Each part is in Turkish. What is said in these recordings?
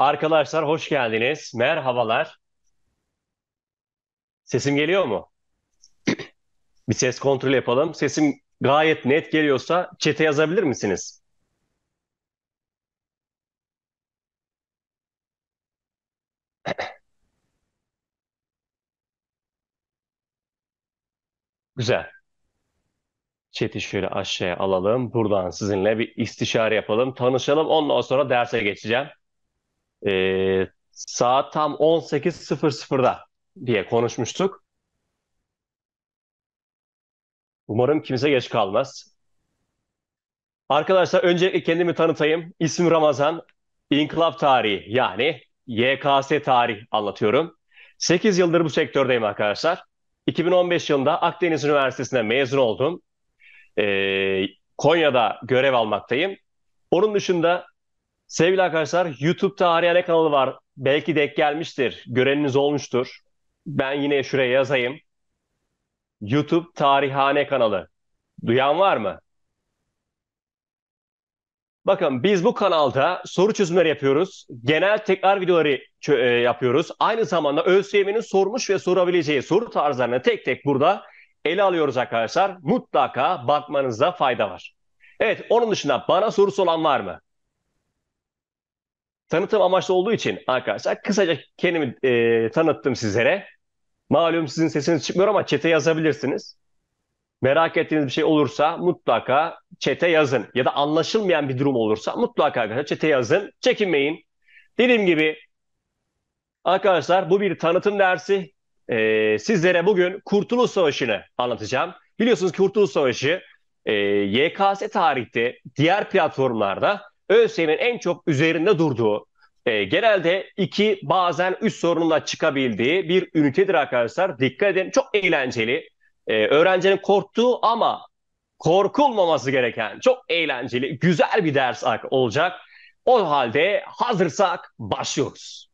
Arkadaşlar hoş geldiniz. Merhabalar. Sesim geliyor mu? Bir ses kontrol yapalım. Sesim gayet net geliyorsa çete yazabilir misiniz? Güzel. Chat'i şöyle aşağıya alalım. Buradan sizinle bir istişare yapalım, tanışalım. Ondan sonra derse geçeceğim e, saat tam 18.00'da diye konuşmuştuk. Umarım kimse geç kalmaz. Arkadaşlar öncelikle kendimi tanıtayım. İsmim Ramazan. İnkılap tarihi yani YKS tarih anlatıyorum. 8 yıldır bu sektördeyim arkadaşlar. 2015 yılında Akdeniz Üniversitesi'nde mezun oldum. Ee, Konya'da görev almaktayım. Onun dışında Sevgili arkadaşlar, YouTube Tarihane kanalı var. Belki denk gelmiştir, göreniniz olmuştur. Ben yine şuraya yazayım. YouTube Tarihane kanalı. Duyan var mı? Bakın biz bu kanalda soru çözümleri yapıyoruz. Genel tekrar videoları e, yapıyoruz. Aynı zamanda ÖSYM'nin sormuş ve sorabileceği soru tarzlarını tek tek burada ele alıyoruz arkadaşlar. Mutlaka bakmanızda fayda var. Evet onun dışında bana sorusu olan var mı? tanıtım amaçlı olduğu için arkadaşlar kısaca kendimi e, tanıttım sizlere. Malum sizin sesiniz çıkmıyor ama çete yazabilirsiniz. Merak ettiğiniz bir şey olursa mutlaka çete yazın. Ya da anlaşılmayan bir durum olursa mutlaka arkadaşlar çete yazın. Çekinmeyin. Dediğim gibi arkadaşlar bu bir tanıtım dersi. Ee, sizlere bugün Kurtuluş Savaşı'nı anlatacağım. Biliyorsunuz Kurtuluş Savaşı e, YKS tarihte diğer platformlarda ÖSYM'nin en çok üzerinde durduğu, e, genelde iki bazen üç sorununla çıkabildiği bir ünitedir arkadaşlar. Dikkat edin çok eğlenceli. E, öğrencinin korktuğu ama korkulmaması gereken çok eğlenceli, güzel bir ders olacak. O halde hazırsak başlıyoruz.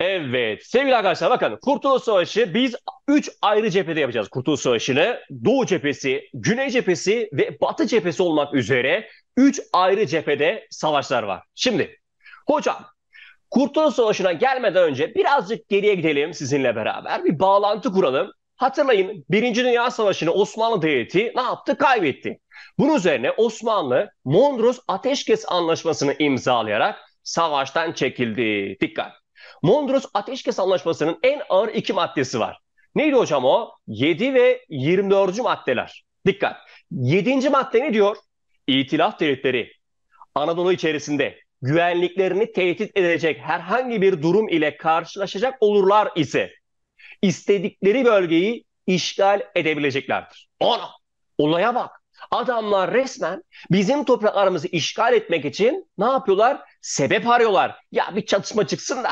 Evet. Sevgili arkadaşlar bakın Kurtuluş Savaşı biz 3 ayrı cephede yapacağız Kurtuluş Savaşı'nı. Doğu cephesi, Güney cephesi ve Batı cephesi olmak üzere 3 ayrı cephede savaşlar var. Şimdi hocam Kurtuluş Savaşı'na gelmeden önce birazcık geriye gidelim sizinle beraber. Bir bağlantı kuralım. Hatırlayın 1. Dünya Savaşı'nı Osmanlı Devleti ne yaptı? Kaybetti. Bunun üzerine Osmanlı Mondros Ateşkes Anlaşması'nı imzalayarak savaştan çekildi. Dikkat! Mondros Ateşkes Anlaşması'nın en ağır iki maddesi var. Neydi hocam o? 7 ve 24. maddeler. Dikkat. 7. madde ne diyor? İtilaf devletleri Anadolu içerisinde güvenliklerini tehdit edecek herhangi bir durum ile karşılaşacak olurlar ise istedikleri bölgeyi işgal edebileceklerdir. Ana! Olaya bak. Adamlar resmen bizim topraklarımızı işgal etmek için ne yapıyorlar? Sebep arıyorlar. Ya bir çatışma çıksın da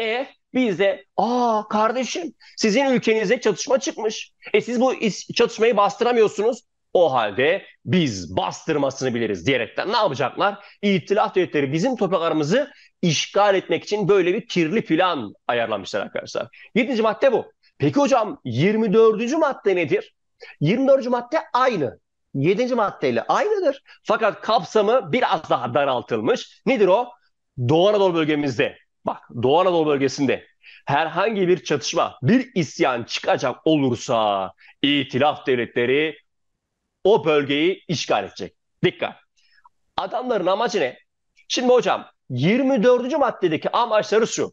e biz de aa kardeşim sizin ülkenize çatışma çıkmış. E siz bu çatışmayı bastıramıyorsunuz. O halde biz bastırmasını biliriz diyerekten ne yapacaklar? İtilaf devletleri bizim topraklarımızı işgal etmek için böyle bir kirli plan ayarlamışlar arkadaşlar. Yedinci madde bu. Peki hocam 24. madde nedir? 24. madde aynı. 7. maddeyle aynıdır. Fakat kapsamı biraz daha daraltılmış. Nedir o? Doğu Anadolu bölgemizde Bak Doğu Anadolu bölgesinde herhangi bir çatışma, bir isyan çıkacak olursa itilaf devletleri o bölgeyi işgal edecek. Dikkat. Adamların amacı ne? Şimdi hocam 24. maddedeki amaçları şu.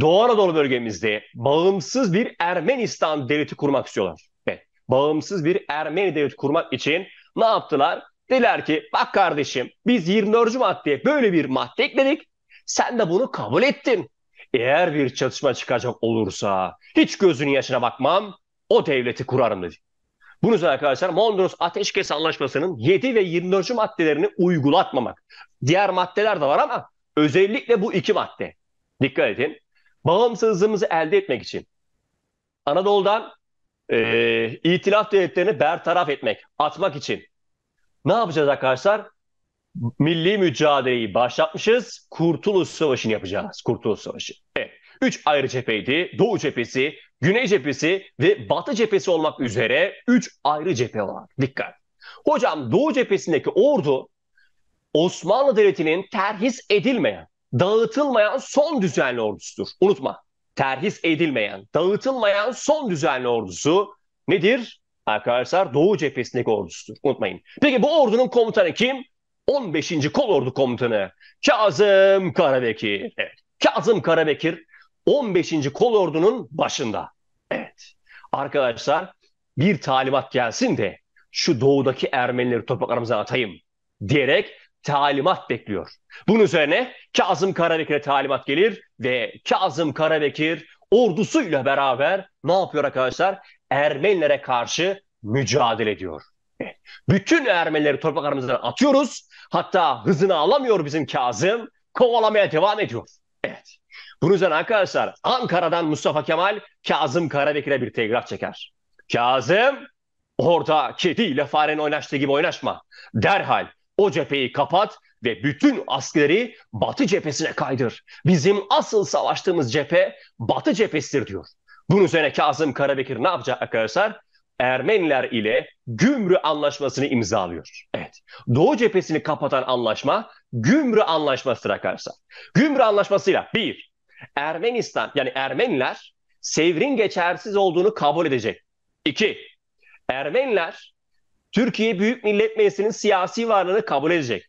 Doğu Anadolu bölgemizde bağımsız bir Ermenistan devleti kurmak istiyorlar. Evet. Bağımsız bir Ermeni devleti kurmak için ne yaptılar? Diler ki bak kardeşim biz 24. maddeye böyle bir madde ekledik. Sen de bunu kabul ettin. Eğer bir çatışma çıkacak olursa hiç gözünün yaşına bakmam o devleti kurarım dedi. Bunun üzerine arkadaşlar Mondros Ateşkes Anlaşması'nın 7 ve 24. maddelerini uygulatmamak. Diğer maddeler de var ama özellikle bu iki madde. Dikkat edin. Bağımsızlığımızı elde etmek için Anadolu'dan e, itilaf devletlerini bertaraf etmek, atmak için ne yapacağız arkadaşlar? milli mücadeleyi başlatmışız. Kurtuluş Savaşı'nı yapacağız. Kurtuluş Savaşı. Evet. Üç ayrı cepheydi. Doğu cephesi, Güney cephesi ve Batı cephesi olmak üzere üç ayrı cephe var. Dikkat. Hocam Doğu cephesindeki ordu Osmanlı Devleti'nin terhis edilmeyen, dağıtılmayan son düzenli ordusudur. Unutma. Terhis edilmeyen, dağıtılmayan son düzenli ordusu nedir? Arkadaşlar Doğu cephesindeki ordusudur. Unutmayın. Peki bu ordunun komutanı kim? 15. Kolordu Komutanı Kazım Karabekir. Evet. Kazım Karabekir 15. Kolordu'nun başında. Evet. Arkadaşlar bir talimat gelsin de şu doğudaki Ermenileri topraklarımıza atayım diyerek talimat bekliyor. Bunun üzerine Kazım Karabekir'e talimat gelir ve Kazım Karabekir ordusuyla beraber ne yapıyor arkadaşlar? Ermenilere karşı mücadele ediyor. Bütün Ermenileri toprak aramızdan atıyoruz. Hatta hızını alamıyor bizim Kazım. Kovalamaya devam ediyor. Evet. Bunun üzerine arkadaşlar Ankara'dan Mustafa Kemal Kazım Karabekir'e bir telgraf çeker. Kazım orada kediyle farenin oynaştığı gibi oynaşma. Derhal o cepheyi kapat ve bütün askeri Batı cephesine kaydır. Bizim asıl savaştığımız cephe Batı cephesidir diyor. Bunun üzerine Kazım Karabekir ne yapacak arkadaşlar? Ermeniler ile Gümrü Anlaşması'nı imzalıyor. Evet. Doğu cephesini kapatan anlaşma Gümrü Anlaşması'dır arkadaşlar. Gümrü Anlaşması'yla bir, Ermenistan yani Ermeniler Sevr'in geçersiz olduğunu kabul edecek. İki, Ermeniler Türkiye Büyük Millet Meclisi'nin siyasi varlığını kabul edecek.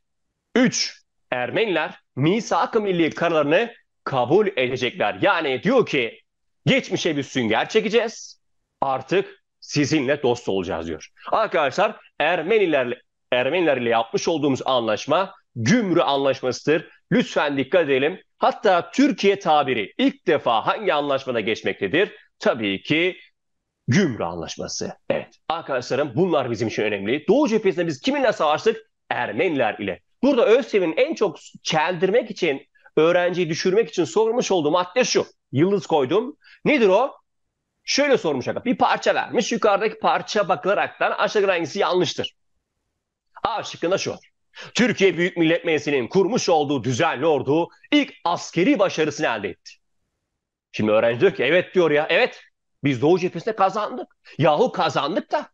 Üç, Ermeniler misak-ı milli kararını kabul edecekler. Yani diyor ki geçmişe bir sünger çekeceğiz. Artık sizinle dost olacağız diyor. Arkadaşlar Ermenilerle Ermenilerle yapmış olduğumuz anlaşma Gümrü Anlaşması'dır. Lütfen dikkat edelim. Hatta Türkiye tabiri ilk defa hangi anlaşmada geçmektedir? Tabii ki Gümrü Anlaşması. Evet arkadaşlarım bunlar bizim için önemli. Doğu cephesinde biz kiminle savaştık? Ermeniler ile. Burada Özsev'in en çok çeldirmek için, öğrenciyi düşürmek için sormuş olduğu madde şu. Yıldız koydum. Nedir o? Şöyle sormuş aga. Bir parça vermiş. Yukarıdaki parça bakılaraktan aşağıdaki hangisi yanlıştır? A şıkkında şu var. Türkiye Büyük Millet Meclisi'nin kurmuş olduğu düzenli ordu ilk askeri başarısını elde etti. Şimdi öğrenci diyor ki evet diyor ya. Evet biz Doğu cephesinde kazandık. Yahu kazandık da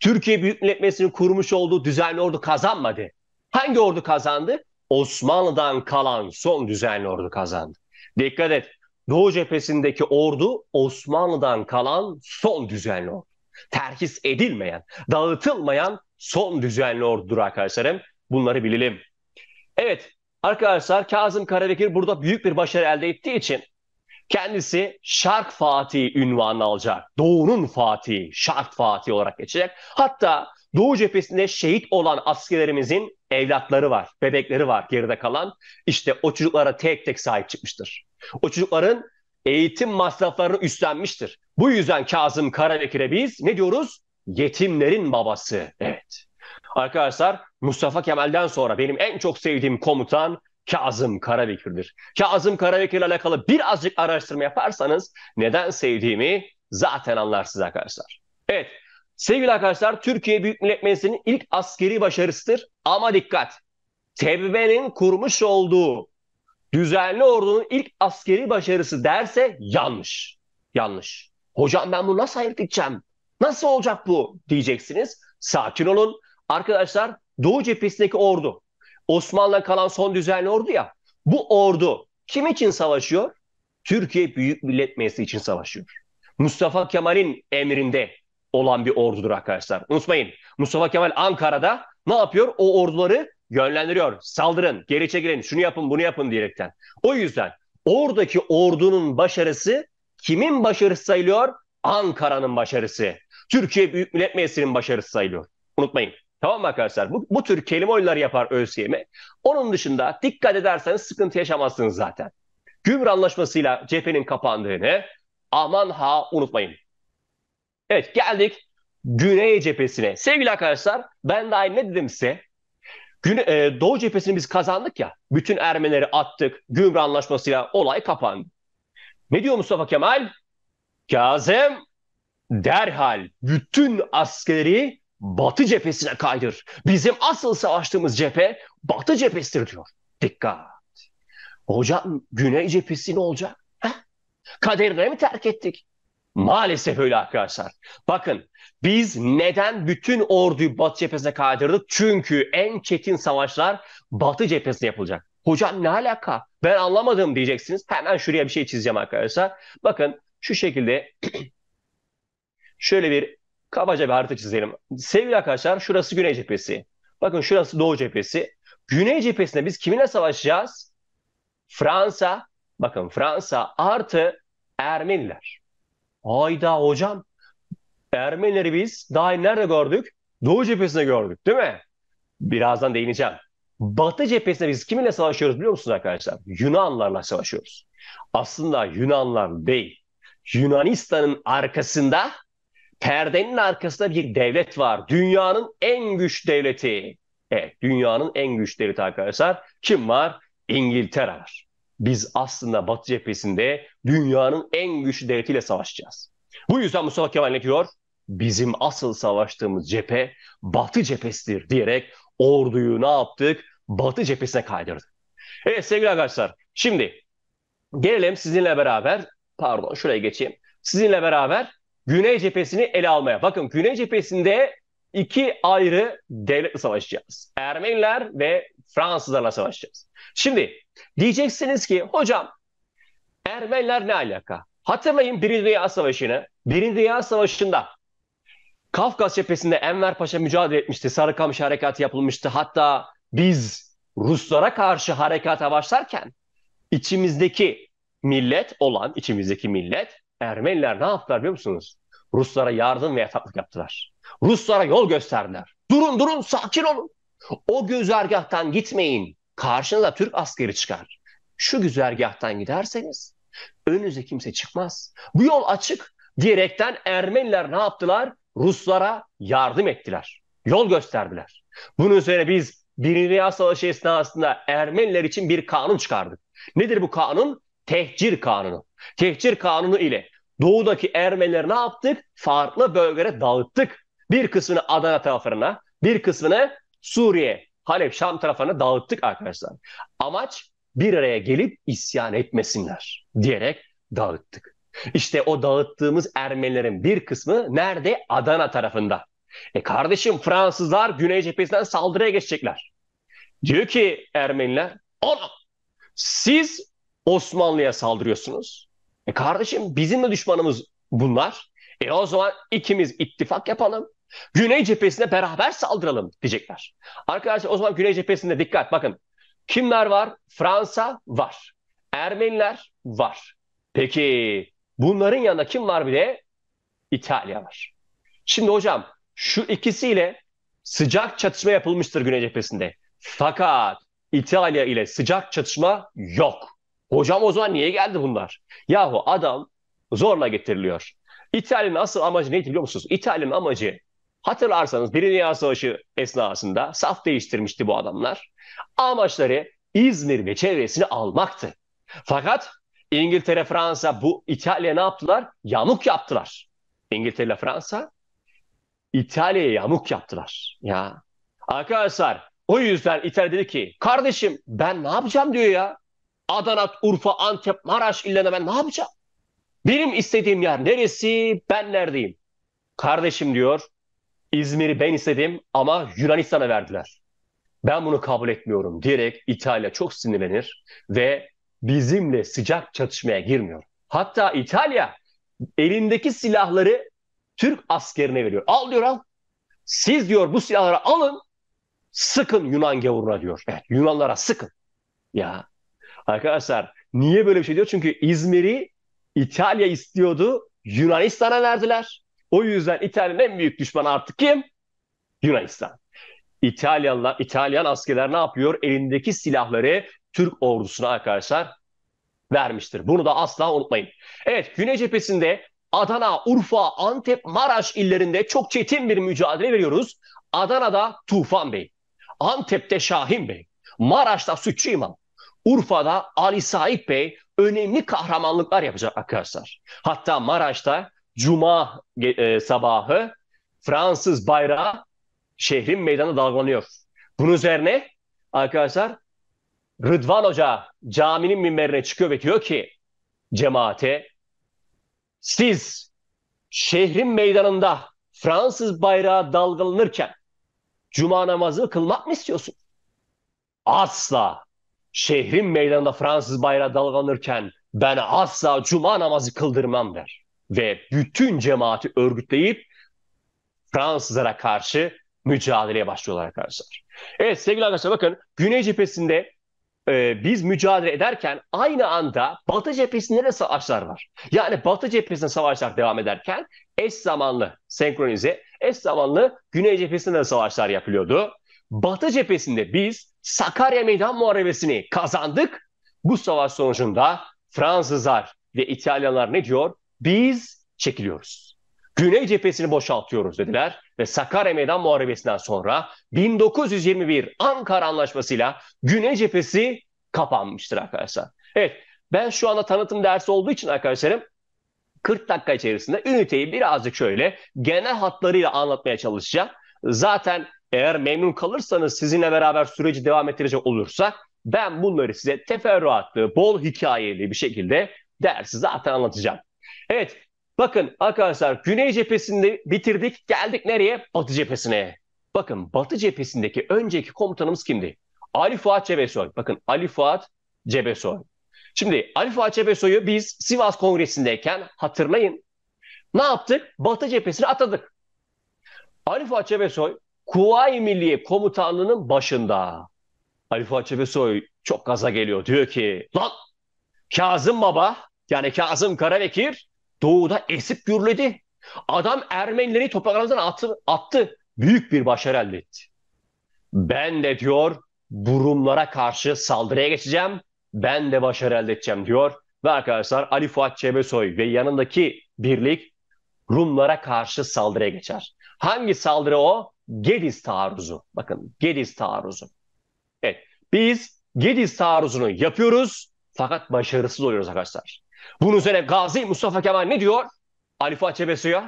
Türkiye Büyük Millet Meclisi'nin kurmuş olduğu düzenli ordu kazanmadı. Hangi ordu kazandı? Osmanlı'dan kalan son düzenli ordu kazandı. Dikkat et. Doğu cephesindeki ordu Osmanlı'dan kalan son düzenli ordu. Terhis edilmeyen, dağıtılmayan son düzenli ordudur arkadaşlarım. Bunları bilelim. Evet arkadaşlar Kazım Karabekir burada büyük bir başarı elde ettiği için kendisi Şark Fatih ünvanını alacak. Doğu'nun Fatih, Şark Fatih olarak geçecek. Hatta Doğu cephesinde şehit olan askerlerimizin evlatları var, bebekleri var geride kalan. İşte o çocuklara tek tek sahip çıkmıştır. O çocukların eğitim masraflarını üstlenmiştir. Bu yüzden Kazım Karabekir'e biz ne diyoruz? Yetimlerin babası. Evet. Arkadaşlar Mustafa Kemal'den sonra benim en çok sevdiğim komutan Kazım Karabekir'dir. Kazım Karabekir'le alakalı birazcık araştırma yaparsanız neden sevdiğimi zaten anlarsınız arkadaşlar. Evet Sevgili arkadaşlar Türkiye Büyük Millet Meclisi'nin ilk askeri başarısıdır. Ama dikkat. TBB'nin kurmuş olduğu düzenli ordunun ilk askeri başarısı derse yanlış. Yanlış. Hocam ben bunu nasıl ayırt edeceğim? Nasıl olacak bu diyeceksiniz. Sakin olun. Arkadaşlar Doğu cephesindeki ordu Osmanlı'dan kalan son düzenli ordu ya. Bu ordu kim için savaşıyor? Türkiye Büyük Millet Meclisi için savaşıyor. Mustafa Kemal'in emrinde olan bir ordudur arkadaşlar. Unutmayın Mustafa Kemal Ankara'da ne yapıyor? O orduları yönlendiriyor. Saldırın, geri çekilin, şunu yapın, bunu yapın diyerekten. O yüzden oradaki ordunun başarısı kimin başarısı sayılıyor? Ankara'nın başarısı. Türkiye Büyük Millet Meclisi'nin başarısı sayılıyor. Unutmayın. Tamam mı arkadaşlar? Bu, bu tür kelime oyunları yapar ÖSYM. Onun dışında dikkat ederseniz sıkıntı yaşamazsınız zaten. Gümrük anlaşmasıyla cephenin kapandığını aman ha unutmayın. Evet geldik Güney cephesine. Sevgili arkadaşlar ben daha ne dedim size? Gün, e, Doğu cephesini biz kazandık ya. Bütün Ermenileri attık. Gümrü anlaşmasıyla olay kapandı. Ne diyor Mustafa Kemal? Kazım derhal bütün askeri Batı cephesine kaydır. Bizim asıl savaştığımız cephe Batı cephesidir diyor. Dikkat. Hocam Güney cephesi ne olacak? Heh? Kaderine mi terk ettik? Maalesef öyle arkadaşlar. Bakın biz neden bütün orduyu Batı cephesine kaydırdık? Çünkü en çetin savaşlar Batı cephesinde yapılacak. Hocam ne alaka? Ben anlamadım diyeceksiniz. Hemen şuraya bir şey çizeceğim arkadaşlar. Bakın şu şekilde şöyle bir kabaca bir harita çizelim. Sevgili arkadaşlar şurası Güney cephesi. Bakın şurası Doğu cephesi. Güney cephesinde biz kiminle savaşacağız? Fransa, bakın Fransa artı Ermeniler. Hayda hocam Ermenileri biz daha nerede gördük? Doğu cephesinde gördük değil mi? Birazdan değineceğim. Batı cephesinde biz kiminle savaşıyoruz biliyor musunuz arkadaşlar? Yunanlarla savaşıyoruz. Aslında Yunanlar değil. Yunanistan'ın arkasında, perdenin arkasında bir devlet var. Dünyanın en güç devleti. Evet, dünyanın en güç devleti arkadaşlar. Kim var? İngiltere var biz aslında Batı cephesinde dünyanın en güçlü devletiyle savaşacağız. Bu yüzden Mustafa Kemal ne diyor? Bizim asıl savaştığımız cephe Batı cephesidir diyerek orduyu ne yaptık? Batı cephesine kaydırdı. Evet sevgili arkadaşlar şimdi gelelim sizinle beraber pardon şuraya geçeyim. Sizinle beraber Güney cephesini ele almaya. Bakın Güney cephesinde iki ayrı devletle savaşacağız. Ermeniler ve Fransızlarla savaşacağız. Şimdi diyeceksiniz ki hocam Ermeniler ne alaka? Hatırlayın Birinci Dünya Savaşı'nı. Birinci Dünya Savaşı'nda Kafkas cephesinde Enver Paşa mücadele etmişti. Sarıkamış harekatı yapılmıştı. Hatta biz Ruslara karşı harekata başlarken içimizdeki millet olan, içimizdeki millet Ermeniler ne yaptılar biliyor musunuz? Ruslara yardım ve yataklık yaptılar. Ruslara yol gösterdiler. Durun durun sakin olun. O güzergahtan gitmeyin. Karşınıza Türk askeri çıkar. Şu güzergahtan giderseniz önünüze kimse çıkmaz. Bu yol açık diyerekten Ermeniler ne yaptılar? Ruslara yardım ettiler. Yol gösterdiler. Bunun üzerine biz Birinci Dünya Savaşı esnasında Ermeniler için bir kanun çıkardık. Nedir bu kanun? Tehcir kanunu. Tehcir kanunu ile doğudaki Ermenileri ne yaptık? Farklı bölgelere dağıttık. Bir kısmını Adana tarafına, bir kısmını Suriye, Halep, Şam tarafına dağıttık arkadaşlar. Amaç bir araya gelip isyan etmesinler diyerek dağıttık. İşte o dağıttığımız Ermenilerin bir kısmı nerede? Adana tarafında. E kardeşim Fransızlar Güney Cephesi'nden saldırıya geçecekler. Diyor ki Ermeniler, ona siz Osmanlı'ya saldırıyorsunuz. E kardeşim bizim de düşmanımız bunlar. E o zaman ikimiz ittifak yapalım. Güney cephesine beraber saldıralım diyecekler. Arkadaşlar o zaman Güney cephesinde dikkat bakın. Kimler var? Fransa var. Ermeniler var. Peki bunların yanında kim var bir de? İtalya var. Şimdi hocam şu ikisiyle sıcak çatışma yapılmıştır Güney cephesinde. Fakat İtalya ile sıcak çatışma yok. Hocam o zaman niye geldi bunlar? Yahu adam zorla getiriliyor. İtalya'nın asıl amacı neydi biliyor musunuz? İtalya'nın amacı hatırlarsanız Birinci Dünya Savaşı esnasında saf değiştirmişti bu adamlar. Amaçları İzmir ve çevresini almaktı. Fakat İngiltere, Fransa bu İtalya ne yaptılar? Yamuk yaptılar. İngiltere ile Fransa İtalya'ya yamuk yaptılar. Ya arkadaşlar o yüzden İtalya dedi ki kardeşim ben ne yapacağım diyor ya. Adana, Urfa, Antep, Maraş illerine ben ne yapacağım? Benim istediğim yer neresi? Ben neredeyim? Kardeşim diyor İzmir'i ben istedim ama Yunanistan'a verdiler. Ben bunu kabul etmiyorum diyerek İtalya çok sinirlenir ve bizimle sıcak çatışmaya girmiyor. Hatta İtalya elindeki silahları Türk askerine veriyor. Al diyor al. Siz diyor bu silahları alın sıkın Yunan gavuruna diyor. Evet, Yunanlara sıkın. Ya Arkadaşlar niye böyle bir şey diyor? Çünkü İzmir'i İtalya istiyordu. Yunanistan'a verdiler. O yüzden İtalya'nın en büyük düşmanı artık kim? Yunanistan. İtalyanlar, İtalyan askerler ne yapıyor? Elindeki silahları Türk ordusuna arkadaşlar vermiştir. Bunu da asla unutmayın. Evet, Güney cephesinde Adana, Urfa, Antep, Maraş illerinde çok çetin bir mücadele veriyoruz. Adana'da Tufan Bey, Antep'te Şahin Bey, Maraş'ta Sütçü İmam, Urfa'da Ali Sait Bey önemli kahramanlıklar yapacak arkadaşlar. Hatta Maraş'ta Cuma e, sabahı Fransız bayrağı şehrin meydana dalgalanıyor. Bunun üzerine arkadaşlar Rıdvan Hoca caminin minberine çıkıyor ve diyor ki cemaate siz şehrin meydanında Fransız bayrağı dalgalanırken cuma namazı kılmak mı istiyorsun? Asla şehrin meydanında Fransız bayrağı dalgalanırken ben asla cuma namazı kıldırmam der. Ve bütün cemaati örgütleyip Fransızlara karşı mücadeleye başlıyorlar arkadaşlar. Evet sevgili arkadaşlar bakın Güney cephesinde e, biz mücadele ederken aynı anda Batı cephesinde de savaşlar var. Yani Batı cephesinde savaşlar devam ederken eş zamanlı senkronize eş zamanlı Güney cephesinde de savaşlar yapılıyordu. Batı cephesinde biz Sakarya Meydan Muharebesi'ni kazandık. Bu savaş sonucunda Fransızlar ve İtalyanlar ne diyor? Biz çekiliyoruz. Güney cephesini boşaltıyoruz dediler ve Sakarya Meydan Muharebesi'nden sonra 1921 Ankara Anlaşması'yla Güney cephesi kapanmıştır arkadaşlar. Evet ben şu anda tanıtım dersi olduğu için arkadaşlarım 40 dakika içerisinde üniteyi birazcık şöyle genel hatlarıyla anlatmaya çalışacağım. Zaten eğer memnun kalırsanız sizinle beraber süreci devam ettirecek olursa ben bunları size teferruatlı, bol hikayeli bir şekilde dersi zaten anlatacağım. Evet, bakın arkadaşlar Güney cephesini bitirdik. Geldik nereye? Batı cephesine. Bakın Batı cephesindeki önceki komutanımız kimdi? Ali Fuat Cebesoy. Bakın Ali Fuat Cebesoy. Şimdi Ali Fuat Cebesoy'u biz Sivas Kongresi'ndeyken hatırlayın. Ne yaptık? Batı cephesine atadık. Ali Fuat Cebesoy Kuvayi Milliye Komutanlığı'nın başında. Ali Fuat Çepesoy çok gaza geliyor. Diyor ki lan Kazım Baba yani Kazım Karabekir doğuda esip gürledi. Adam Ermenileri topraklarından attı, attı. Büyük bir başarı elde etti. Ben de diyor burumlara karşı saldırıya geçeceğim. Ben de başarı elde edeceğim diyor. Ve arkadaşlar Ali Fuat Çebesoy ve yanındaki birlik Rumlara karşı saldırıya geçer. Hangi saldırı o? Gediz taarruzu. Bakın Gediz taarruzu. Evet biz Gediz taarruzunu yapıyoruz fakat başarısız oluyoruz arkadaşlar. Bunun üzerine Gazi Mustafa Kemal ne diyor? Ali Fuat Bey'e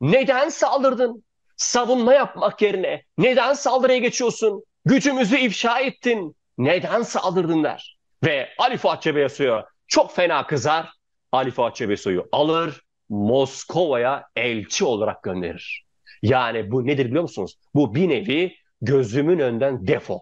neden saldırdın? Savunma yapmak yerine neden saldırıya geçiyorsun? Gücümüzü ifşa ettin. Neden saldırdın der. Ve Ali Fuat Bey'e çok fena kızar. Ali Fuat Çebesoy'u alır, Moskova'ya elçi olarak gönderir. Yani bu nedir biliyor musunuz? Bu bir nevi gözümün önden defol.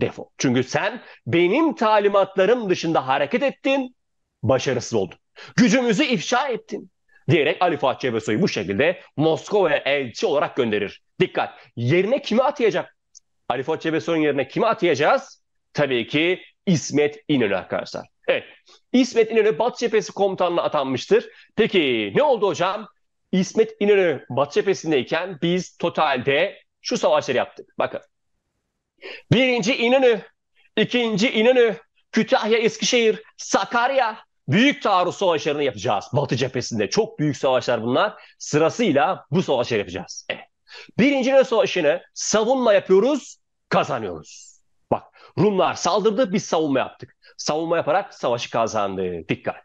Defol. Çünkü sen benim talimatlarım dışında hareket ettin, başarısız oldun. Gücümüzü ifşa ettin diyerek Ali Fuat Cebesoy'u bu şekilde Moskova'ya elçi olarak gönderir. Dikkat! Yerine kimi atayacak? Ali Fuat Cebesoy'un yerine kimi atayacağız? Tabii ki İsmet İnönü arkadaşlar. Evet. İsmet İnönü Batı Cephesi komutanına atanmıştır. Peki ne oldu hocam? İsmet İnönü Batı cephesindeyken biz totalde şu savaşları yaptık. Bakın. Birinci İnönü, ikinci İnönü, Kütahya, Eskişehir, Sakarya büyük taarruz savaşlarını yapacağız Batı cephesinde. Çok büyük savaşlar bunlar. Sırasıyla bu savaşları yapacağız. Evet. Birinci İnönü Savaşı'nı savunma yapıyoruz, kazanıyoruz. Bak Rumlar saldırdı, biz savunma yaptık. Savunma yaparak savaşı kazandı. Dikkat.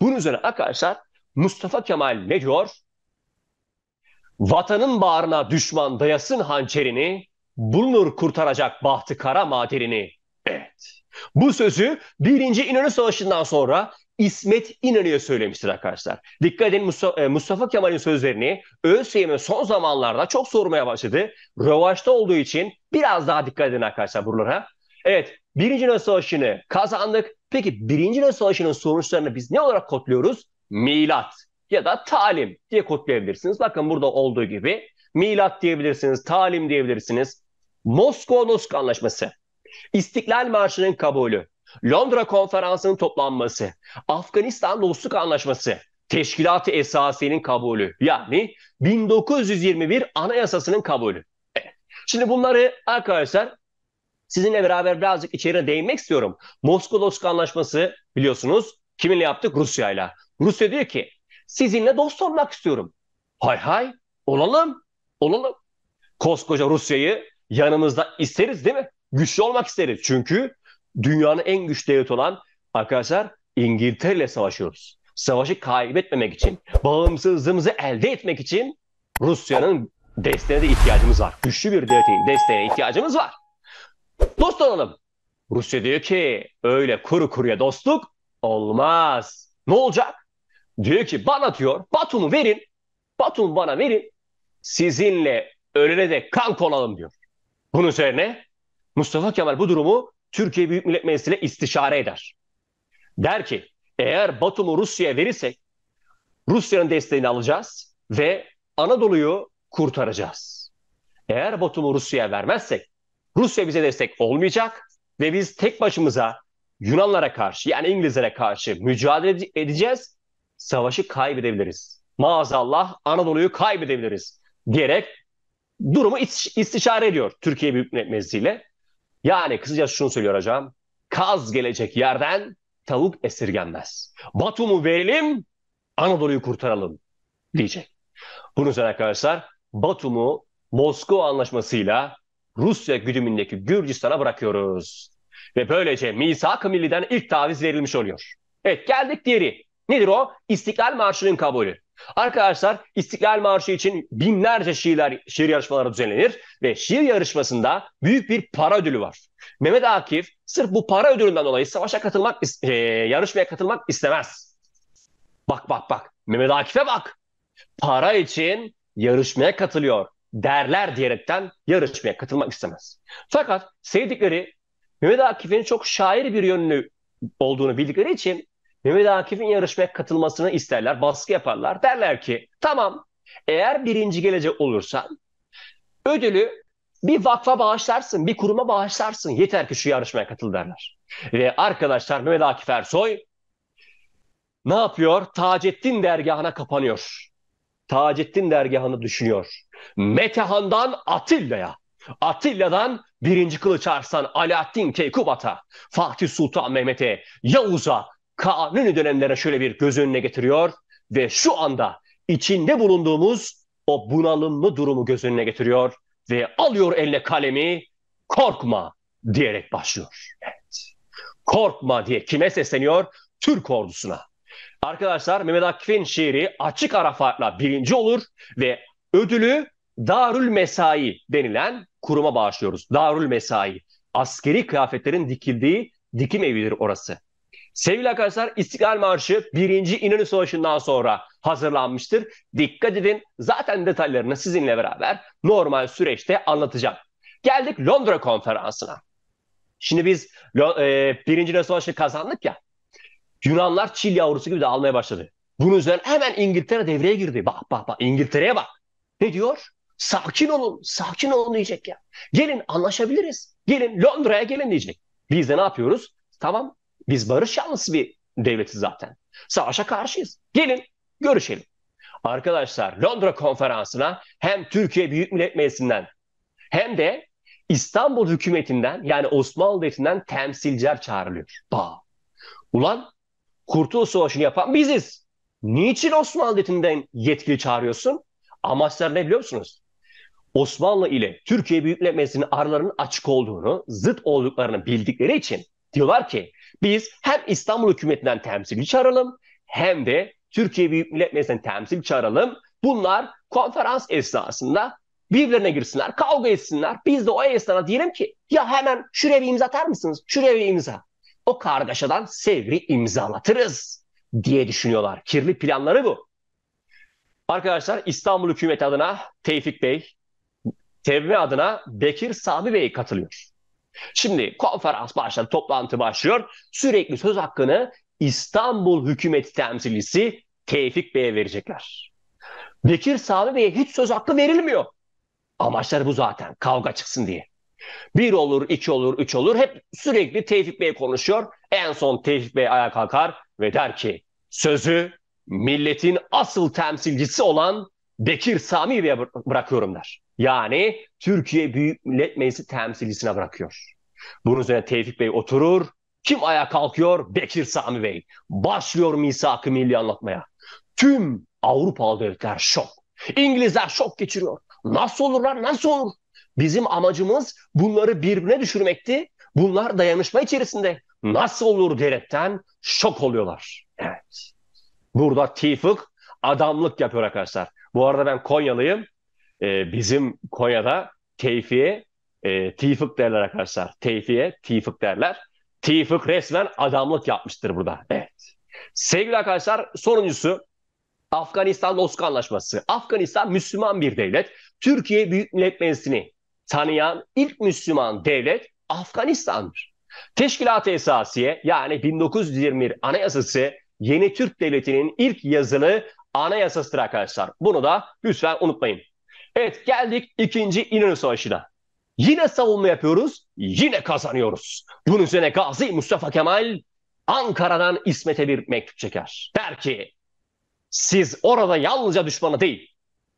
Bunun üzerine arkadaşlar Mustafa Kemal ne diyor? Vatanın bağrına düşman dayasın hançerini, bulunur kurtaracak bahtı kara maderini. Evet. Bu sözü 1. İnönü Savaşı'ndan sonra İsmet İnönü'ye söylemiştir arkadaşlar. Dikkat edin e, Mustafa, Kemal'in sözlerini ÖSYM son zamanlarda çok sormaya başladı. Rövaş'ta olduğu için biraz daha dikkat edin arkadaşlar buralara. Evet, Birinci Dünya Savaşı'nı kazandık. Peki Birinci Dünya Savaşı'nın sonuçlarını biz ne olarak kodluyoruz? Milat ya da talim diye kodlayabilirsiniz. Bakın burada olduğu gibi milat diyebilirsiniz, talim diyebilirsiniz. Moskova-Nusk Anlaşması, İstiklal Marşı'nın kabulü, Londra Konferansı'nın toplanması, Afganistan Dostluk Anlaşması, Teşkilat-ı Esasi'nin kabulü yani 1921 Anayasası'nın kabulü. Şimdi bunları arkadaşlar sizinle beraber birazcık içeriye değinmek istiyorum. Moskova Dostluk Anlaşması biliyorsunuz kiminle yaptık? Rusya'yla. Rusya diyor ki Sizinle dost olmak istiyorum. Hay hay olalım, olalım. Koskoca Rusya'yı yanımızda isteriz değil mi? Güçlü olmak isteriz. Çünkü dünyanın en güçlü devlet olan arkadaşlar İngiltere ile savaşıyoruz. Savaşı kaybetmemek için, bağımsızlığımızı elde etmek için Rusya'nın desteğine de ihtiyacımız var. Güçlü bir devletin desteğine ihtiyacımız var. Dost olalım. Rusya diyor ki öyle kuru kuruya dostluk olmaz. Ne olacak? Diyor ki bana diyor Batum'u verin. Batum bana verin. Sizinle ölene de kank olalım diyor. Bunun üzerine Mustafa Kemal bu durumu Türkiye Büyük Millet Meclisi ile istişare eder. Der ki eğer Batum'u Rusya'ya verirsek Rusya'nın desteğini alacağız ve Anadolu'yu kurtaracağız. Eğer Batum'u Rusya'ya vermezsek Rusya bize destek olmayacak ve biz tek başımıza Yunanlara karşı yani İngilizlere karşı mücadele edeceğiz savaşı kaybedebiliriz. Maazallah Anadolu'yu kaybedebiliriz diyerek durumu istişare ediyor Türkiye Büyük Millet Meclisi ile. Yani kısaca şunu söylüyor hocam. Kaz gelecek yerden tavuk esirgenmez. Batum'u verelim, Anadolu'yu kurtaralım diyecek. Bunun üzerine arkadaşlar Batum'u Moskova anlaşmasıyla Rusya güdümündeki Gürcistan'a bırakıyoruz. Ve böylece misak-ı milliden ilk taviz verilmiş oluyor. Evet geldik diğeri. Nedir o? İstiklal Marşı'nın kabulü. Arkadaşlar İstiklal Marşı için binlerce şiirler, şiir yarışmaları düzenlenir ve şiir yarışmasında büyük bir para ödülü var. Mehmet Akif sırf bu para ödülünden dolayı savaşa katılmak, e, yarışmaya katılmak istemez. Bak bak bak Mehmet Akif'e bak. Para için yarışmaya katılıyor derler diyerekten yarışmaya katılmak istemez. Fakat sevdikleri Mehmet Akif'in çok şair bir yönlü olduğunu bildikleri için Mehmet Akif'in yarışmaya katılmasını isterler, baskı yaparlar. Derler ki tamam eğer birinci gelecek olursan ödülü bir vakfa bağışlarsın, bir kuruma bağışlarsın. Yeter ki şu yarışmaya katıl derler. Ve arkadaşlar Mehmet Akif Ersoy ne yapıyor? Tacettin dergahına kapanıyor. Tacettin dergahını düşünüyor. Metehan'dan Atilla'ya, Atilla'dan birinci Kılıç Arslan Alaaddin Keykubat'a, Fatih Sultan Mehmet'e, Yavuz'a, Kanuni dönemlere şöyle bir göz önüne getiriyor ve şu anda içinde bulunduğumuz o bunalımlı durumu göz önüne getiriyor ve alıyor eline kalemi korkma diyerek başlıyor. Evet. Korkma diye kime sesleniyor? Türk ordusuna. Arkadaşlar Mehmet Akif'in şiiri açık ara farkla birinci olur ve ödülü Darül Mesai denilen kuruma bağışlıyoruz. Darül Mesai. Askeri kıyafetlerin dikildiği dikim evidir orası. Sevgili arkadaşlar İstiklal Marşı 1. İnönü Savaşı'ndan sonra hazırlanmıştır. Dikkat edin zaten detaylarını sizinle beraber normal süreçte anlatacağım. Geldik Londra Konferansı'na. Şimdi biz e, 1. İnönü Savaşı kazandık ya. Yunanlar çil yavrusu gibi de almaya başladı. Bunun üzerine hemen İngiltere devreye girdi. Bak bak bak İngiltere'ye bak. Ne diyor? Sakin olun, sakin olun diyecek ya. Gelin anlaşabiliriz. Gelin Londra'ya gelin diyecek. Biz de ne yapıyoruz? Tamam biz barış yanlısı bir devletiz zaten. Savaşa karşıyız. Gelin görüşelim. Arkadaşlar Londra konferansına hem Türkiye Büyük Millet Meclisi'nden hem de İstanbul hükümetinden yani Osmanlı Devleti'nden temsilciler çağrılıyor. Ba. Ulan Kurtuluş Savaşı'nı yapan biziz. Niçin Osmanlı Devleti'nden yetkili çağırıyorsun? Amaçları ne biliyor musunuz? Osmanlı ile Türkiye Büyük Millet Meclisi'nin aralarının açık olduğunu, zıt olduklarını bildikleri için Diyorlar ki biz hem İstanbul hükümetinden temsilci çağıralım hem de Türkiye Büyük Millet Meclisi'nden temsil çağıralım. Bunlar konferans esnasında birbirlerine girsinler, kavga etsinler. Biz de o esnada diyelim ki ya hemen şuraya bir imza atar mısınız? Şuraya bir imza. O kargaşadan sevri imzalatırız diye düşünüyorlar. Kirli planları bu. Arkadaşlar İstanbul hükümeti adına Tevfik Bey, Tevbe adına Bekir Sami Bey katılıyor. Şimdi konferans başladı, toplantı başlıyor. Sürekli söz hakkını İstanbul hükümeti temsilcisi Tevfik Bey'e verecekler. Bekir Sami Bey'e hiç söz hakkı verilmiyor. Amaçları bu zaten kavga çıksın diye. Bir olur, iki olur, üç olur. Hep sürekli Tevfik Bey konuşuyor. En son Tevfik Bey ayağa kalkar ve der ki sözü milletin asıl temsilcisi olan Bekir Sami Bey'e bırakıyorum der. Yani Türkiye Büyük Millet Meclisi temsilcisine bırakıyor. Bunun üzerine Tevfik Bey oturur. Kim ayağa kalkıyor? Bekir Sami Bey. Başlıyor misak-ı milli anlatmaya. Tüm Avrupalı devletler şok. İngilizler şok geçiriyor. Nasıl olurlar? Nasıl olur? Bizim amacımız bunları birbirine düşürmekti. Bunlar dayanışma içerisinde. Nasıl olur diyerekten şok oluyorlar. Evet. Burada tifık adamlık yapıyor arkadaşlar. Bu arada ben Konyalıyım e, bizim Konya'da keyfiye e, tifık derler arkadaşlar. Teyfiye tifık derler. Tifık resmen adamlık yapmıştır burada. Evet. Sevgili arkadaşlar sonuncusu Afganistan Doska Anlaşması. Afganistan Müslüman bir devlet. Türkiye Büyük Millet Meclisi'ni tanıyan ilk Müslüman devlet Afganistan'dır. Teşkilat-ı Esasiye yani 1921 Anayasası Yeni Türk Devleti'nin ilk yazılı anayasasıdır arkadaşlar. Bunu da lütfen unutmayın. Evet geldik ikinci İnönü Savaşı'na. Yine savunma yapıyoruz, yine kazanıyoruz. Bunun üzerine Gazi Mustafa Kemal Ankara'dan İsmet'e bir mektup çeker. Der ki, siz orada yalnızca düşmana değil,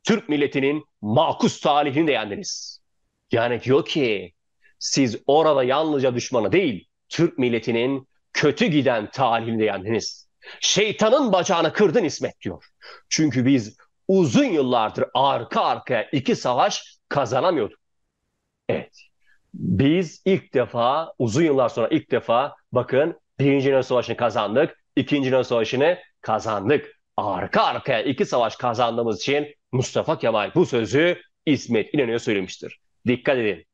Türk milletinin makus talihini de yendiniz. Yani diyor ki, siz orada yalnızca düşmana değil, Türk milletinin kötü giden talihini de yendiniz. Şeytanın bacağını kırdın İsmet diyor. Çünkü biz uzun yıllardır arka arkaya iki savaş kazanamıyordu. Evet. Biz ilk defa uzun yıllar sonra ilk defa bakın Birinci Dünya Savaşı'nı kazandık. İkinci Dünya Savaşı'nı kazandık. Arka arkaya iki savaş kazandığımız için Mustafa Kemal bu sözü İsmet İnönü'ye söylemiştir. Dikkat edin.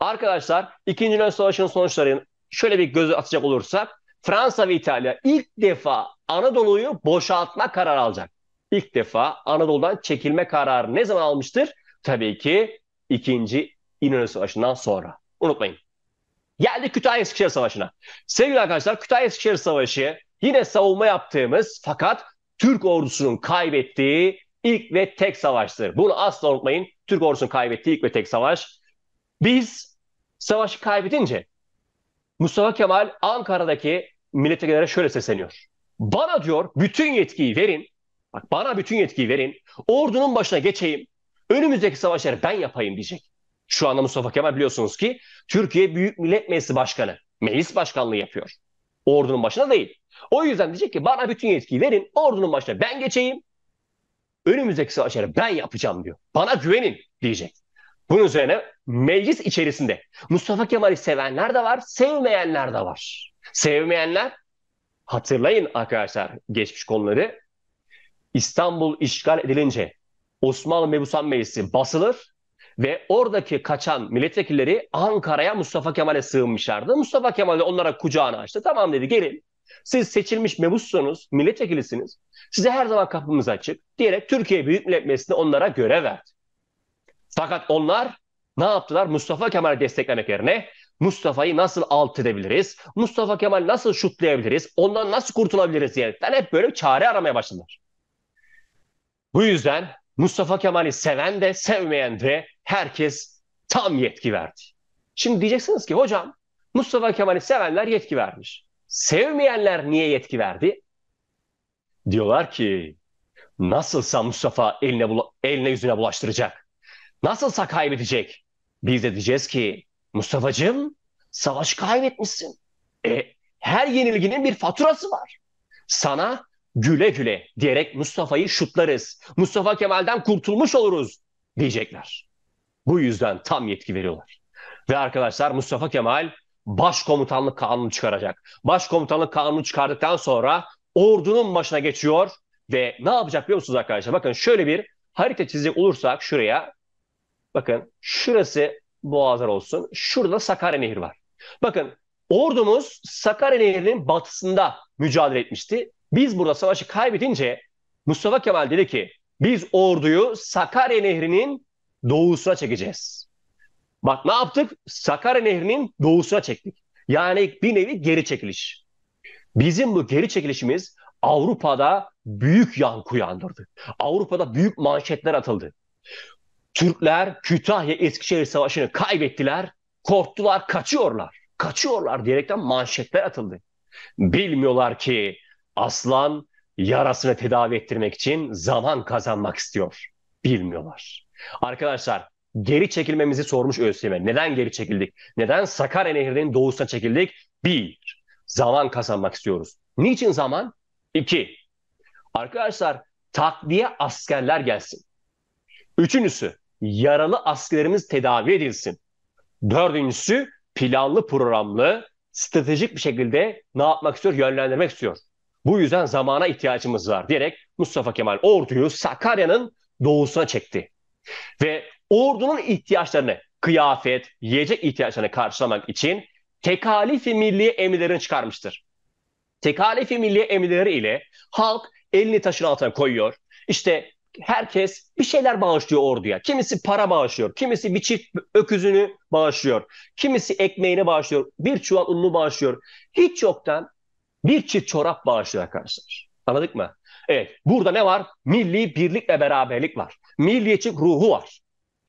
Arkadaşlar İkinci Dünya Savaşı'nın sonuçlarını şöyle bir göz atacak olursak Fransa ve İtalya ilk defa Anadolu'yu boşaltma kararı alacak ilk defa Anadolu'dan çekilme kararı ne zaman almıştır? Tabii ki 2. İnönü Savaşı'ndan sonra. Unutmayın. Geldik Kütahya-Eskişehir Savaşı'na. Sevgili arkadaşlar Kütahya-Eskişehir Savaşı yine savunma yaptığımız fakat Türk ordusunun kaybettiği ilk ve tek savaştır. Bunu asla unutmayın. Türk ordusunun kaybettiği ilk ve tek savaş. Biz savaşı kaybedince Mustafa Kemal Ankara'daki milletvekilere şöyle sesleniyor. Bana diyor bütün yetkiyi verin. Bak bana bütün yetkiyi verin. Ordunun başına geçeyim. Önümüzdeki savaşları ben yapayım diyecek. Şu anda Mustafa Kemal biliyorsunuz ki Türkiye Büyük Millet Meclisi Başkanı. Meclis başkanlığı yapıyor. Ordunun başına değil. O yüzden diyecek ki bana bütün yetkiyi verin. Ordunun başına ben geçeyim. Önümüzdeki savaşları ben yapacağım diyor. Bana güvenin diyecek. Bunun üzerine meclis içerisinde Mustafa Kemal'i sevenler de var, sevmeyenler de var. Sevmeyenler hatırlayın arkadaşlar geçmiş konuları İstanbul işgal edilince Osmanlı Mebusan Meclisi basılır ve oradaki kaçan milletvekilleri Ankara'ya Mustafa Kemal'e sığınmışlardı. Mustafa Kemal de onlara kucağını açtı. Tamam dedi gelin siz seçilmiş mebussunuz, milletvekilisiniz. Size her zaman kapımız açık diyerek Türkiye Büyük Millet Meclisi'ni onlara görev verdi. Fakat onlar ne yaptılar? Mustafa Kemal'i desteklemek yerine Mustafa'yı nasıl alt edebiliriz? Mustafa Kemal nasıl şutlayabiliriz? Ondan nasıl kurtulabiliriz diye. Yani hep böyle çare aramaya başladılar. Bu yüzden Mustafa Kemal'i seven de sevmeyen de herkes tam yetki verdi. Şimdi diyeceksiniz ki hocam Mustafa Kemal'i sevenler yetki vermiş. Sevmeyenler niye yetki verdi? Diyorlar ki nasılsa Mustafa eline, eline yüzüne bulaştıracak. Nasılsa kaybedecek. Biz de diyeceğiz ki Mustafa'cığım savaş kaybetmişsin. E, her yenilginin bir faturası var. Sana güle güle diyerek Mustafa'yı şutlarız. Mustafa Kemal'den kurtulmuş oluruz diyecekler. Bu yüzden tam yetki veriyorlar. Ve arkadaşlar Mustafa Kemal başkomutanlık kanunu çıkaracak. Başkomutanlık kanunu çıkardıktan sonra ordunun başına geçiyor ve ne yapacak biliyor musunuz arkadaşlar? Bakın şöyle bir harita çizecek olursak şuraya bakın şurası Boğazlar olsun. Şurada Sakarya Nehri var. Bakın ordumuz Sakarya Nehri'nin batısında mücadele etmişti. Biz burada savaşı kaybedince Mustafa Kemal dedi ki biz orduyu Sakarya Nehri'nin doğusuna çekeceğiz. Bak ne yaptık? Sakarya Nehri'nin doğusuna çektik. Yani bir nevi geri çekiliş. Bizim bu geri çekilişimiz Avrupa'da büyük yankı uyandırdı. Avrupa'da büyük manşetler atıldı. Türkler Kütahya Eskişehir Savaşı'nı kaybettiler, korktular, kaçıyorlar. Kaçıyorlar diyerekten manşetler atıldı. Bilmiyorlar ki Aslan yarasını tedavi ettirmek için zaman kazanmak istiyor. Bilmiyorlar. Arkadaşlar geri çekilmemizi sormuş ÖSYM. Neden geri çekildik? Neden Sakarya Nehri'nin doğusuna çekildik? Bir, zaman kazanmak istiyoruz. Niçin zaman? İki, arkadaşlar takviye askerler gelsin. Üçüncüsü, yaralı askerimiz tedavi edilsin. Dördüncüsü, planlı programlı, stratejik bir şekilde ne yapmak istiyor? Yönlendirmek istiyor. Bu yüzden zamana ihtiyacımız var diyerek Mustafa Kemal orduyu Sakarya'nın doğusuna çekti. Ve ordunun ihtiyaçlarını, kıyafet, yiyecek ihtiyaçlarını karşılamak için tekalifi milli emirlerini çıkarmıştır. Tekalifi milli emirleri ile halk elini taşın altına koyuyor. İşte herkes bir şeyler bağışlıyor orduya. Kimisi para bağışlıyor, kimisi bir çift öküzünü bağışlıyor, kimisi ekmeğini bağışlıyor, bir çuval ununu bağışlıyor. Hiç yoktan bir çift çorap bağışlıyor arkadaşlar. Anladık mı? Evet. Burada ne var? Milli birlik ve beraberlik var. Milliyetçi ruhu var.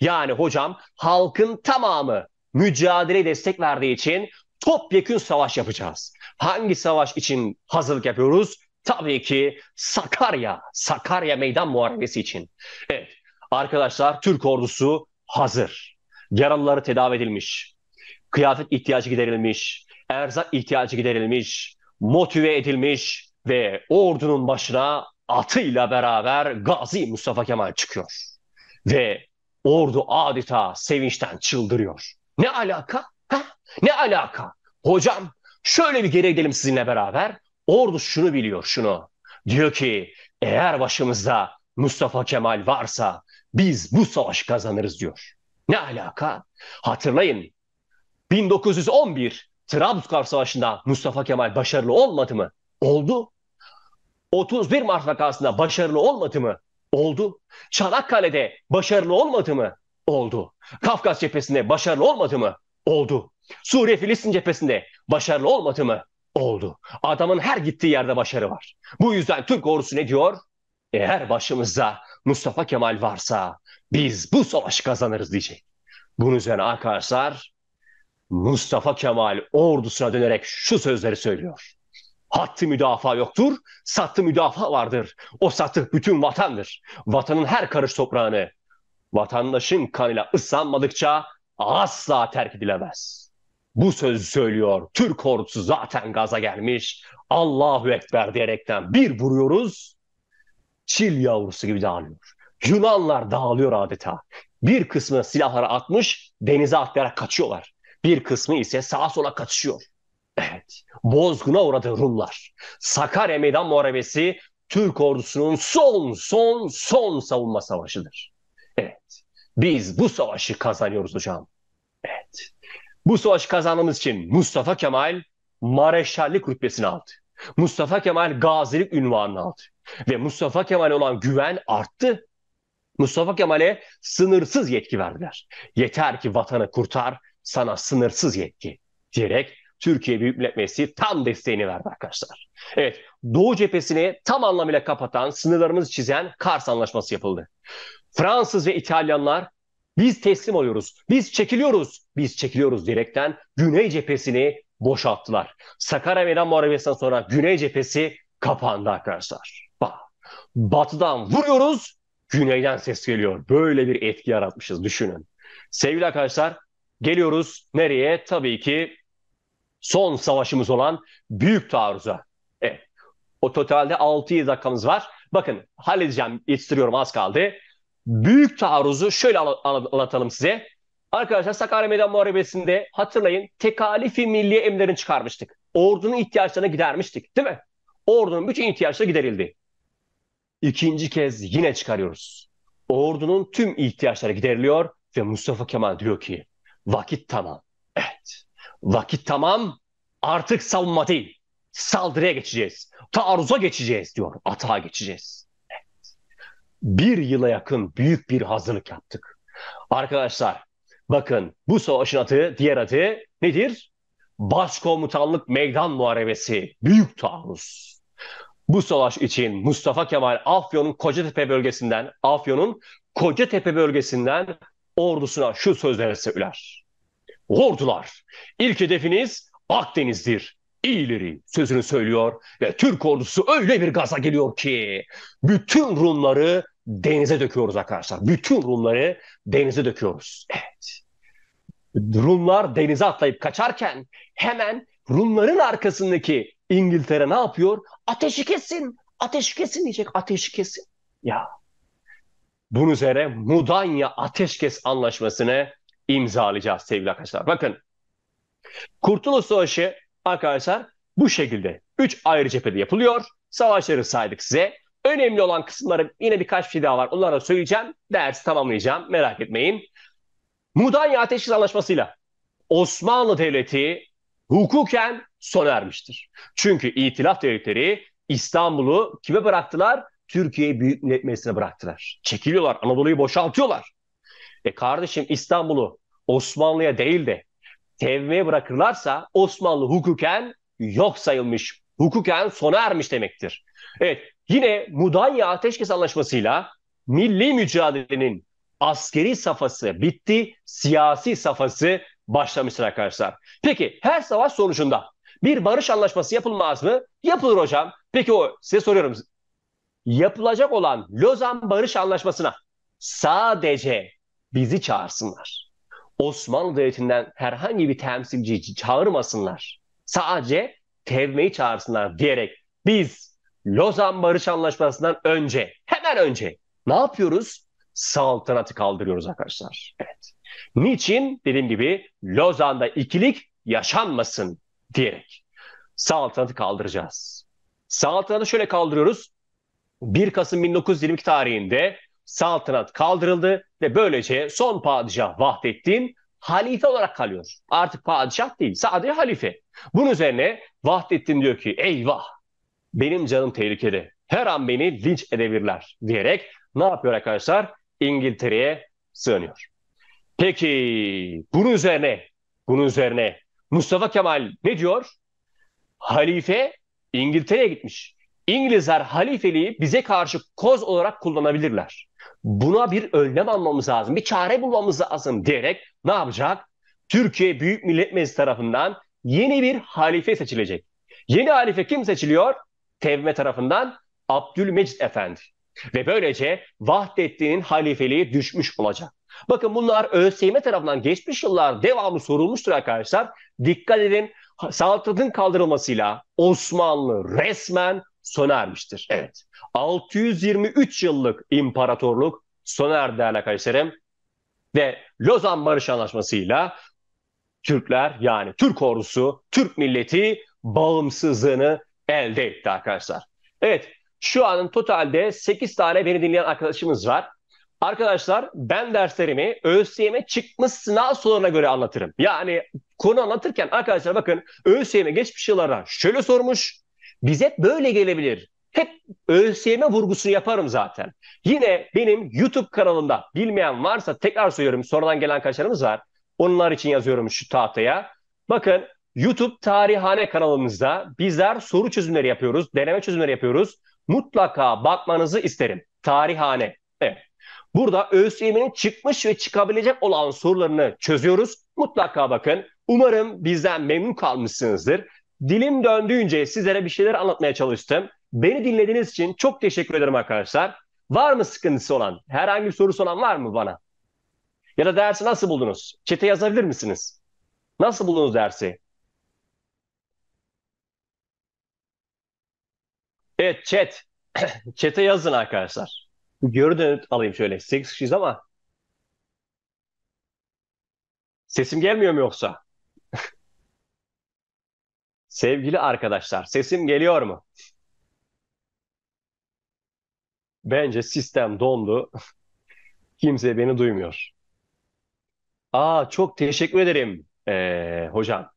Yani hocam halkın tamamı mücadeleye destek verdiği için topyekün savaş yapacağız. Hangi savaş için hazırlık yapıyoruz? Tabii ki Sakarya, Sakarya Meydan Muharebesi için. Evet arkadaşlar Türk ordusu hazır. Yaralıları tedavi edilmiş. Kıyafet ihtiyacı giderilmiş. Erzak ihtiyacı giderilmiş motive edilmiş ve ordunun başına atıyla beraber Gazi Mustafa Kemal çıkıyor. Ve ordu adeta sevinçten çıldırıyor. Ne alaka? Ha? Ne alaka? Hocam şöyle bir geri gidelim sizinle beraber. Ordu şunu biliyor şunu. Diyor ki eğer başımızda Mustafa Kemal varsa biz bu savaşı kazanırız diyor. Ne alaka? Hatırlayın 1911 Trabzon Savaşı'nda Mustafa Kemal başarılı olmadı mı? Oldu. 31 Mart vakasında başarılı olmadı mı? Oldu. Çanakkale'de başarılı olmadı mı? Oldu. Kafkas cephesinde başarılı olmadı mı? Oldu. Suriye Filistin cephesinde başarılı olmadı mı? Oldu. Adamın her gittiği yerde başarı var. Bu yüzden Türk ordusu ne diyor? Eğer başımızda Mustafa Kemal varsa biz bu savaşı kazanırız diyecek. Bunun üzerine arkadaşlar Mustafa Kemal ordusuna dönerek şu sözleri söylüyor. Hattı müdafaa yoktur, sattı müdafaa vardır. O satı bütün vatandır. Vatanın her karış toprağını vatandaşın kanıyla ıslanmadıkça asla terk edilemez. Bu sözü söylüyor. Türk ordusu zaten gaza gelmiş. Allahu Ekber diyerekten bir vuruyoruz. Çil yavrusu gibi dağılıyor. Yunanlar dağılıyor adeta. Bir kısmı silahları atmış, denize atlayarak kaçıyorlar. Bir kısmı ise sağa sola kaçıyor. Evet, bozguna uğradı Rumlar. Sakarya Meydan Muharebesi Türk ordusunun son son son savunma savaşıdır. Evet, biz bu savaşı kazanıyoruz hocam. Evet, bu savaşı kazanmamız için Mustafa Kemal Mareşallik rütbesini aldı. Mustafa Kemal gazilik ünvanını aldı. Ve Mustafa Kemal'e olan güven arttı. Mustafa Kemal'e sınırsız yetki verdiler. Yeter ki vatanı kurtar, sana sınırsız yetki diyerek Türkiye Büyük Millet Meclisi tam desteğini verdi arkadaşlar. Evet, Doğu cephesini tam anlamıyla kapatan, sınırlarımızı çizen Kars Anlaşması yapıldı. Fransız ve İtalyanlar biz teslim oluyoruz, biz çekiliyoruz, biz çekiliyoruz direkten Güney cephesini boşalttılar. Sakarya Meydan Muharebesi'nden sonra Güney cephesi kapandı arkadaşlar. Ba batıdan vuruyoruz, güneyden ses geliyor. Böyle bir etki yaratmışız düşünün. Sevgili arkadaşlar Geliyoruz nereye? Tabii ki son savaşımız olan büyük taarruza. Evet. O totalde 6-7 dakikamız var. Bakın halledeceğim, yetiştiriyorum az kaldı. Büyük taarruzu şöyle anlatalım size. Arkadaşlar Sakarya Meydan Muharebesi'nde hatırlayın tekalifi milli emlerini çıkarmıştık. Ordunun ihtiyaçlarını gidermiştik değil mi? Ordunun bütün ihtiyaçları giderildi. İkinci kez yine çıkarıyoruz. Ordunun tüm ihtiyaçları gideriliyor ve Mustafa Kemal diyor ki Vakit tamam. Evet. Vakit tamam. Artık savunma değil. Saldırıya geçeceğiz. Taarruza geçeceğiz diyor. Atağa geçeceğiz. Evet. Bir yıla yakın büyük bir hazırlık yaptık. Arkadaşlar bakın bu savaşın adı, diğer adı nedir? Başkomutanlık Meydan Muharebesi. Büyük taarruz. Bu savaş için Mustafa Kemal Afyon'un Kocatepe bölgesinden, Afyon'un Kocatepe bölgesinden ordusuna şu sözlere söyler. Ordular, ilk hedefiniz Akdeniz'dir. İyileri sözünü söylüyor ve Türk ordusu öyle bir gaza geliyor ki bütün Rumları denize döküyoruz arkadaşlar. Bütün Rumları denize döküyoruz. Evet. Rumlar denize atlayıp kaçarken hemen Rumların arkasındaki İngiltere ne yapıyor? Ateşi kesin, ateşi kesin diyecek, ateşi kesin. Ya bunun üzere Mudanya Ateşkes Anlaşması'nı imzalayacağız sevgili arkadaşlar. Bakın Kurtuluş Savaşı arkadaşlar bu şekilde 3 ayrı cephede yapılıyor. Savaşları saydık size. Önemli olan kısımları yine birkaç şey daha var. Onları da söyleyeceğim. Dersi tamamlayacağım. Merak etmeyin. Mudanya Ateşkes Anlaşması'yla Osmanlı Devleti hukuken sona ermiştir. Çünkü İtilaf Devletleri İstanbul'u kime bıraktılar? Türkiye Büyük Millet Meclisi'ne bıraktılar. Çekiliyorlar, Anadolu'yu boşaltıyorlar. E kardeşim İstanbul'u Osmanlı'ya değil de TVM'ye bırakırlarsa Osmanlı hukuken yok sayılmış. Hukuken sona ermiş demektir. Evet yine Mudanya Ateşkes Anlaşması'yla milli mücadelenin askeri safhası bitti, siyasi safhası başlamıştır arkadaşlar. Peki her savaş sonucunda bir barış anlaşması yapılmaz mı? Yapılır hocam. Peki o size soruyorum yapılacak olan Lozan Barış Anlaşması'na sadece bizi çağırsınlar. Osmanlı Devleti'nden herhangi bir temsilci çağırmasınlar. Sadece Tevme'yi çağırsınlar diyerek biz Lozan Barış Anlaşması'ndan önce, hemen önce ne yapıyoruz? Saltanatı kaldırıyoruz arkadaşlar. Evet. Niçin? Dediğim gibi Lozan'da ikilik yaşanmasın diyerek saltanatı kaldıracağız. Saltanatı şöyle kaldırıyoruz. 1 Kasım 1922 tarihinde saltanat kaldırıldı ve böylece son padişah Vahdettin halife olarak kalıyor. Artık padişah değil sadece halife. Bunun üzerine Vahdettin diyor ki eyvah benim canım tehlikede. Her an beni linç edebilirler diyerek ne yapıyor arkadaşlar? İngiltere'ye sığınıyor. Peki bunun üzerine bunun üzerine Mustafa Kemal ne diyor? Halife İngiltere'ye gitmiş. İngilizler halifeliği bize karşı koz olarak kullanabilirler. Buna bir önlem almamız lazım, bir çare bulmamız lazım diyerek ne yapacak? Türkiye Büyük Millet Meclisi tarafından yeni bir halife seçilecek. Yeni halife kim seçiliyor? Tevme tarafından Abdülmecit Efendi. Ve böylece Vahdettin'in halifeliği düşmüş olacak. Bakın bunlar ÖSYM tarafından geçmiş yıllar devamlı sorulmuştur arkadaşlar. Dikkat edin Saltanatın kaldırılmasıyla Osmanlı resmen sona ermiştir. Evet. 623 yıllık imparatorluk sona erdi değerli arkadaşlarım. Ve Lozan Barış Anlaşması'yla Türkler yani Türk ordusu, Türk milleti bağımsızlığını elde etti arkadaşlar. Evet şu anın totalde 8 tane beni dinleyen arkadaşımız var. Arkadaşlar ben derslerimi ÖSYM'e çıkmış sınav sorularına göre anlatırım. Yani konu anlatırken arkadaşlar bakın ÖSYM geçmiş yıllarda şöyle sormuş, bize böyle gelebilir. Hep ÖSYM vurgusunu yaparım zaten. Yine benim YouTube kanalımda bilmeyen varsa tekrar söylüyorum. Sonradan gelen kaçarımız var. Onlar için yazıyorum şu tahtaya. Bakın YouTube Tarihane kanalımızda bizler soru çözümleri yapıyoruz, deneme çözümleri yapıyoruz. Mutlaka bakmanızı isterim. Tarihane. Evet. Burada ÖSYM'nin çıkmış ve çıkabilecek olan sorularını çözüyoruz. Mutlaka bakın. Umarım bizden memnun kalmışsınızdır. Dilim döndüğünce sizlere bir şeyler anlatmaya çalıştım. Beni dinlediğiniz için çok teşekkür ederim arkadaşlar. Var mı sıkıntısı olan? Herhangi bir sorusu olan var mı bana? Ya da dersi nasıl buldunuz? Çete yazabilir misiniz? Nasıl buldunuz dersi? Evet chat. Çete yazın arkadaşlar. Geri alayım şöyle. 8 kişiyiz ama. Sesim gelmiyor mu yoksa? Sevgili arkadaşlar, sesim geliyor mu? Bence sistem dondu. Kimse beni duymuyor. Aa çok teşekkür ederim ee, hocam.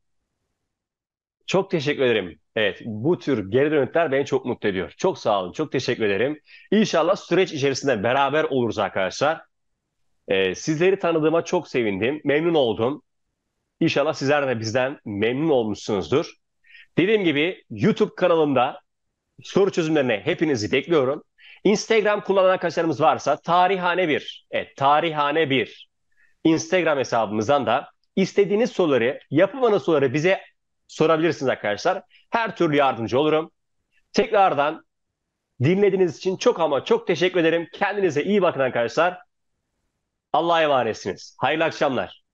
Çok teşekkür ederim. Evet bu tür geri dönükler beni çok mutlu ediyor. Çok sağ olun. Çok teşekkür ederim. İnşallah süreç içerisinde beraber oluruz arkadaşlar. Ee, sizleri tanıdığıma çok sevindim. Memnun oldum. İnşallah sizler de bizden memnun olmuşsunuzdur. Dediğim gibi YouTube kanalımda soru çözümlerine hepinizi bekliyorum. Instagram kullanan arkadaşlarımız varsa tarihane bir, evet tarihane bir Instagram hesabımızdan da istediğiniz soruları, yapım ana soruları bize sorabilirsiniz arkadaşlar. Her türlü yardımcı olurum. Tekrardan dinlediğiniz için çok ama çok teşekkür ederim. Kendinize iyi bakın arkadaşlar. Allah'a emanetsiniz. Hayırlı akşamlar.